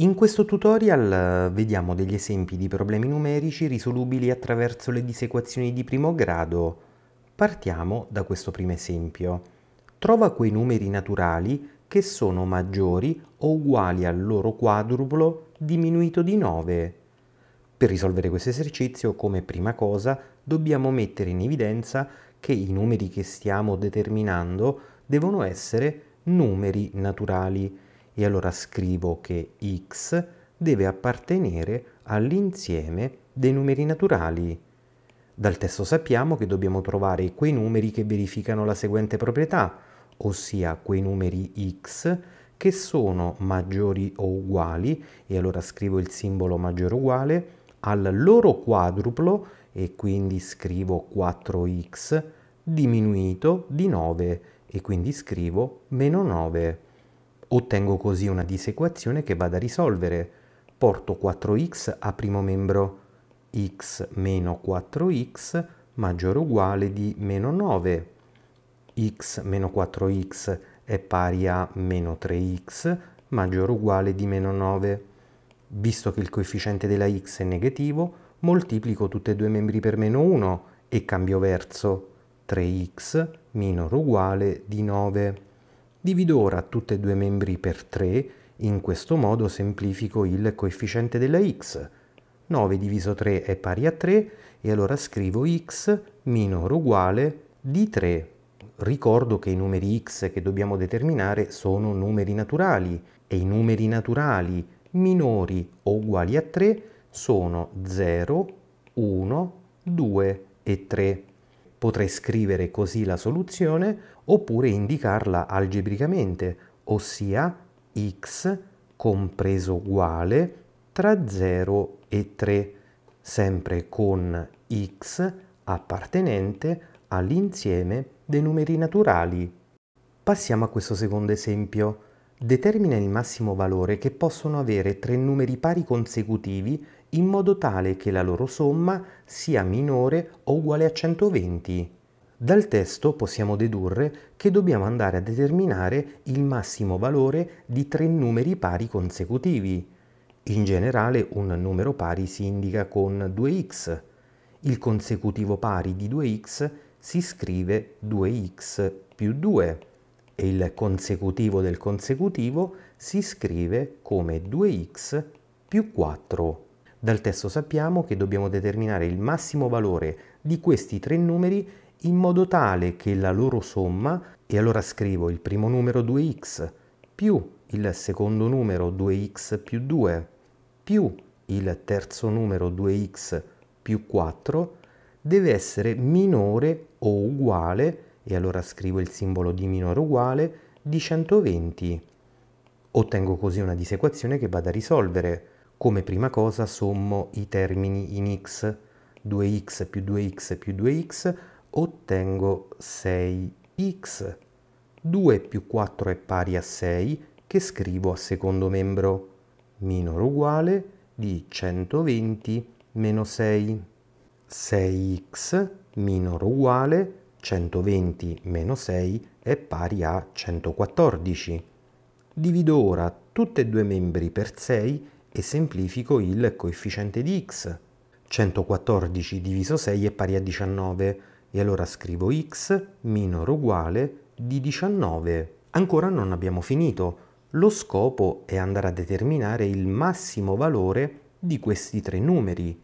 In questo tutorial eh, vediamo degli esempi di problemi numerici risolubili attraverso le disequazioni di primo grado. Partiamo da questo primo esempio. Trova quei numeri naturali che sono maggiori o uguali al loro quadruplo diminuito di 9. Per risolvere questo esercizio, come prima cosa, dobbiamo mettere in evidenza che i numeri che stiamo determinando devono essere numeri naturali, e allora scrivo che x deve appartenere all'insieme dei numeri naturali. Dal testo sappiamo che dobbiamo trovare quei numeri che verificano la seguente proprietà, ossia quei numeri x che sono maggiori o uguali, e allora scrivo il simbolo maggiore o uguale, al loro quadruplo, e quindi scrivo 4x diminuito di 9, e quindi scrivo meno 9. Ottengo così una disequazione che vado a risolvere. Porto 4x a primo membro x meno 4x maggiore o uguale di meno 9. x meno 4x è pari a meno 3x maggiore o uguale di meno 9. Visto che il coefficiente della x è negativo, moltiplico tutti e due i membri per meno 1 e cambio verso 3x minore o uguale di 9. Divido ora tutti e due i membri per 3, in questo modo semplifico il coefficiente della x. 9 diviso 3 è pari a 3 e allora scrivo x minore o uguale di 3. Ricordo che i numeri x che dobbiamo determinare sono numeri naturali e i numeri naturali minori o uguali a 3 sono 0, 1, 2 e 3. Potrei scrivere così la soluzione oppure indicarla algebricamente, ossia x compreso uguale tra 0 e 3, sempre con x appartenente all'insieme dei numeri naturali. Passiamo a questo secondo esempio. Determina il massimo valore che possono avere tre numeri pari consecutivi in modo tale che la loro somma sia minore o uguale a 120. Dal testo possiamo dedurre che dobbiamo andare a determinare il massimo valore di tre numeri pari consecutivi. In generale un numero pari si indica con 2x. Il consecutivo pari di 2x si scrive 2x più 2 e il consecutivo del consecutivo si scrive come 2x più 4. Dal testo sappiamo che dobbiamo determinare il massimo valore di questi tre numeri in modo tale che la loro somma, e allora scrivo il primo numero 2x più il secondo numero 2x più 2 più il terzo numero 2x più 4 deve essere minore o uguale, e allora scrivo il simbolo di minore uguale, di 120. Ottengo così una disequazione che vado a risolvere. Come prima cosa sommo i termini in x, 2x più 2x più 2x, ottengo 6x. 2 più 4 è pari a 6, che scrivo a secondo membro, minore o uguale di 120 meno 6. 6x minore o uguale 120 meno 6 è pari a 114. Divido ora tutti e due i membri per 6 e semplifico il coefficiente di x. 114 diviso 6 è pari a 19 e allora scrivo x minore uguale di 19. Ancora non abbiamo finito. Lo scopo è andare a determinare il massimo valore di questi tre numeri.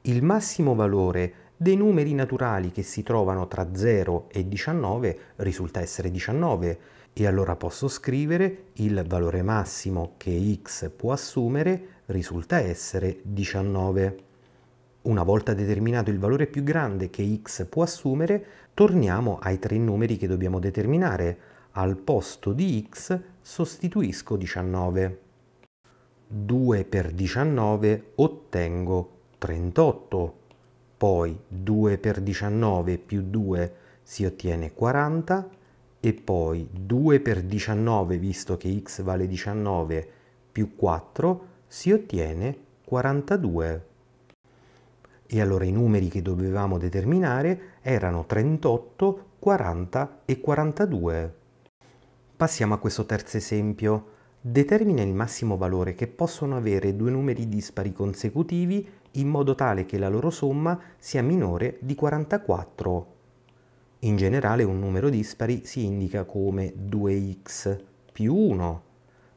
Il massimo valore dei numeri naturali che si trovano tra 0 e 19 risulta essere 19 e allora posso scrivere il valore massimo che x può assumere risulta essere 19. Una volta determinato il valore più grande che x può assumere, torniamo ai tre numeri che dobbiamo determinare. Al posto di x sostituisco 19. 2 per 19 ottengo 38, poi 2 per 19 più 2 si ottiene 40, e poi 2 per 19 visto che x vale 19 più 4 si ottiene 42. E allora i numeri che dovevamo determinare erano 38, 40 e 42. Passiamo a questo terzo esempio. Determina il massimo valore che possono avere due numeri dispari consecutivi in modo tale che la loro somma sia minore di 44. In generale un numero dispari si indica come 2x più 1.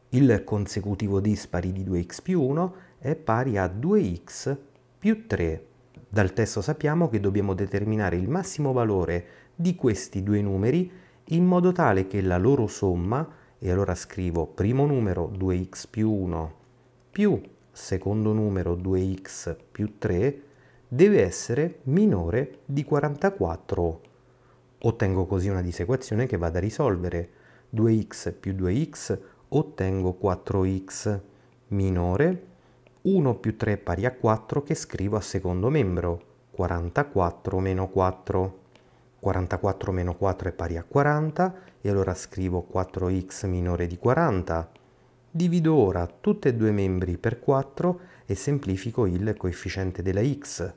Il consecutivo dispari di 2x più 1 è pari a 2x più 3. Dal testo sappiamo che dobbiamo determinare il massimo valore di questi due numeri in modo tale che la loro somma, e allora scrivo primo numero 2x più 1 più secondo numero 2x più 3, deve essere minore di 44 Ottengo così una disequazione che vado a risolvere 2x più 2x ottengo 4x minore 1 più 3 pari a 4 che scrivo al secondo membro 44 meno 4 44 meno 4 è pari a 40 e allora scrivo 4x minore di 40 divido ora tutti e due i membri per 4 e semplifico il coefficiente della x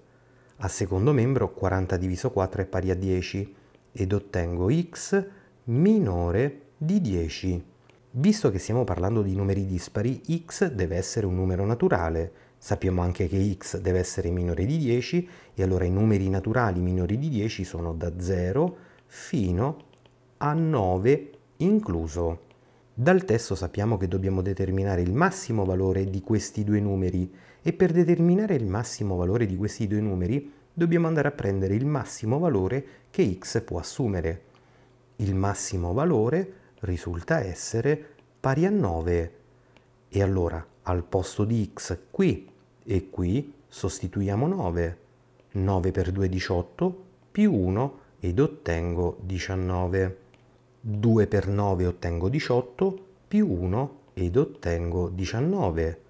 Al secondo membro 40 diviso 4 è pari a 10 ed ottengo x minore di 10. Visto che stiamo parlando di numeri dispari, x deve essere un numero naturale, sappiamo anche che x deve essere minore di 10 e allora i numeri naturali minori di 10 sono da 0 fino a 9 incluso. Dal testo sappiamo che dobbiamo determinare il massimo valore di questi due numeri e per determinare il massimo valore di questi due numeri dobbiamo andare a prendere il massimo valore che x può assumere. Il massimo valore risulta essere pari a 9 e allora al posto di x qui e qui sostituiamo 9. 9 per 2 è 18 più 1 ed ottengo 19. 2 per 9 ottengo 18 più 1 ed ottengo 19.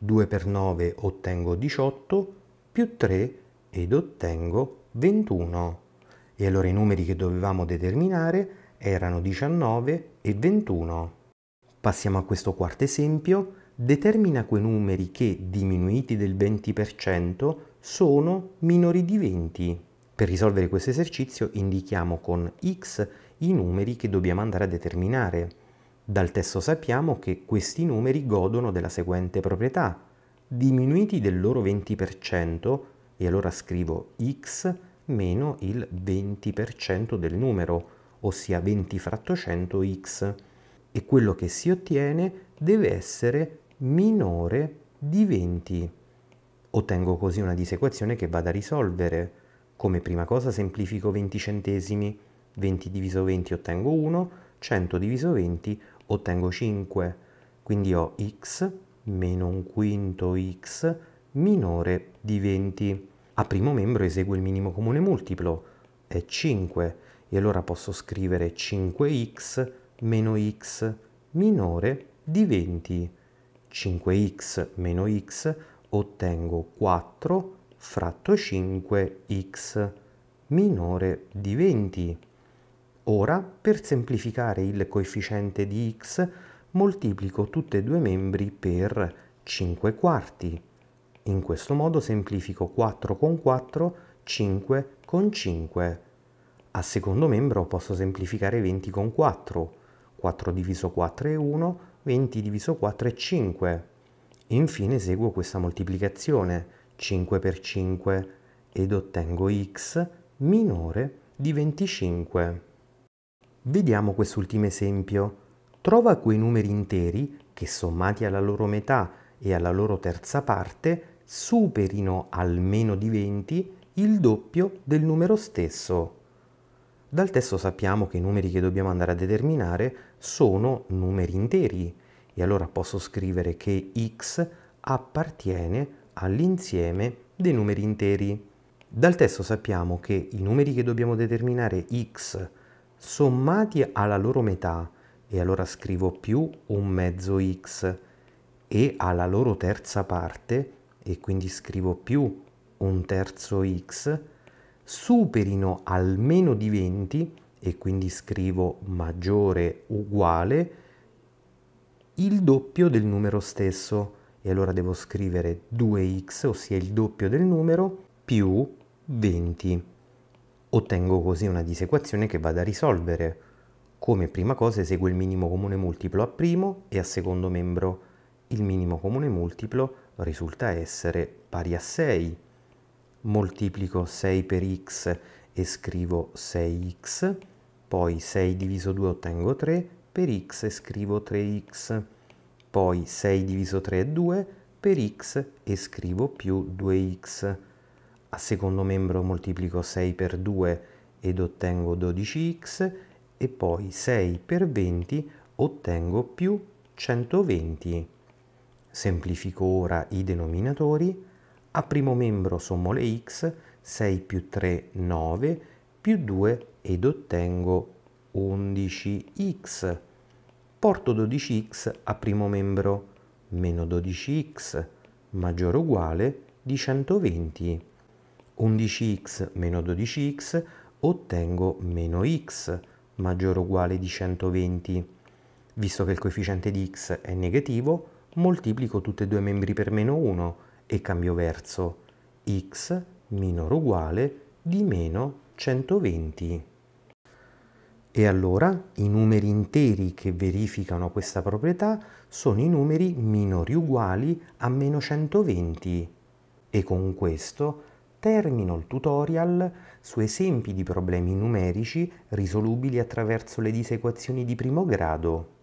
2 per 9 ottengo 18 più 3 ed ottengo 21. E allora i numeri che dovevamo determinare erano 19 e 21. Passiamo a questo quarto esempio. Determina quei numeri che, diminuiti del 20%, sono minori di 20. Per risolvere questo esercizio indichiamo con x i numeri che dobbiamo andare a determinare. Dal testo sappiamo che questi numeri godono della seguente proprietà. Diminuiti del loro 20% e allora scrivo x meno il 20% del numero, ossia 20 fratto 100 x, e quello che si ottiene deve essere minore di 20. Ottengo così una disequazione che vado a risolvere. Come prima cosa semplifico 20 centesimi, 20 diviso 20 ottengo 1, 100 diviso 20 ottengo 5, quindi ho x meno un quinto x minore di 20. A primo membro eseguo il minimo comune multiplo, è 5, e allora posso scrivere 5x meno x minore di 20. 5x meno x ottengo 4 fratto 5x minore di 20. Ora, per semplificare il coefficiente di x, moltiplico tutti e due i membri per 5 quarti. In questo modo semplifico 4 con 4, 5 con 5. Al secondo membro posso semplificare 20 con 4. 4 diviso 4 è 1, 20 diviso 4 è 5. Infine seguo questa moltiplicazione, 5 per 5, ed ottengo x minore di 25. Vediamo quest'ultimo esempio. Trova quei numeri interi che sommati alla loro metà e alla loro terza parte superino almeno di 20 il doppio del numero stesso. Dal testo sappiamo che i numeri che dobbiamo andare a determinare sono numeri interi e allora posso scrivere che x appartiene all'insieme dei numeri interi. Dal testo sappiamo che i numeri che dobbiamo determinare x sommati alla loro metà e allora scrivo più un mezzo x e alla loro terza parte e quindi scrivo più un terzo x superino almeno di 20 e quindi scrivo maggiore uguale il doppio del numero stesso e allora devo scrivere 2x ossia il doppio del numero più 20 ottengo così una disequazione che vado a risolvere come prima cosa eseguo il minimo comune multiplo a primo e a secondo membro il minimo comune multiplo risulta essere pari a 6. Moltiplico 6 per x e scrivo 6x, poi 6 diviso 2 ottengo 3, per x e scrivo 3x, poi 6 diviso 3 è 2, per x e scrivo più 2x. A secondo membro moltiplico 6 per 2 ed ottengo 12x e poi 6 per 20 ottengo più 120. Semplifico ora i denominatori. A primo membro sommo le x, 6 più 3, 9, più 2 ed ottengo 11x. Porto 12x a primo membro, meno 12x, maggiore o uguale di 120. 11x meno 12x ottengo meno x, maggiore o uguale di 120. Visto che il coefficiente di x è negativo, moltiplico tutti e due i membri per meno 1 e cambio verso x minore uguale di meno 120. E allora i numeri interi che verificano questa proprietà sono i numeri minori uguali a meno 120. E con questo termino il tutorial su esempi di problemi numerici risolubili attraverso le disequazioni di primo grado.